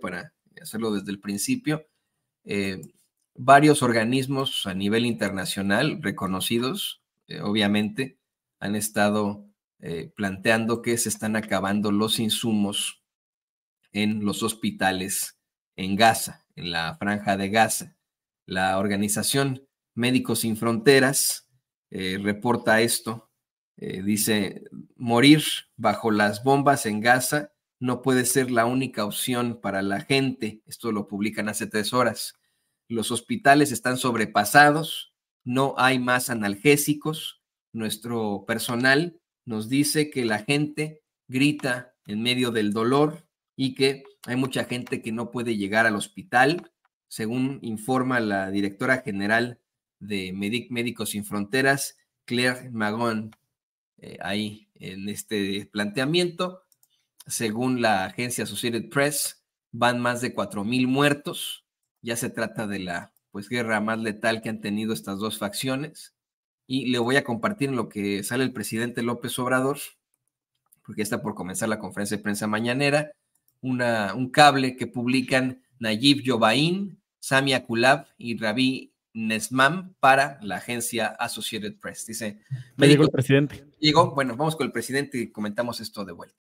para hacerlo desde el principio. Eh, varios organismos a nivel internacional reconocidos, eh, obviamente, han estado eh, planteando que se están acabando los insumos en los hospitales en Gaza, en la franja de Gaza. La organización Médicos Sin Fronteras reporta esto. dice, morir bajo las bombas en Gaza no puede ser la única opción para la gente. Esto lo publican hace tres horas. Los hospitales están sobrepasados, no hay más analgésicos. Nuestro personal nos dice que la gente grita en medio del dolor y que hay mucha gente que no puede llegar al hospital, según informa la directora general de Medic Médicos Sin Fronteras, Claire Magón, eh, ahí en este planteamiento según la agencia Associated Press, van más de 4.000 muertos. Ya se trata de la pues, guerra más letal que han tenido estas dos facciones. Y le voy a compartir lo que sale el presidente López Obrador, porque está por comenzar la conferencia de prensa mañanera, un cable que publican Nayib Yobain, Sami Akulab y Rabi Nesmam para la agencia Associated Press. Dice, me llegó el presidente. bueno, vamos con el presidente y comentamos esto de vuelta.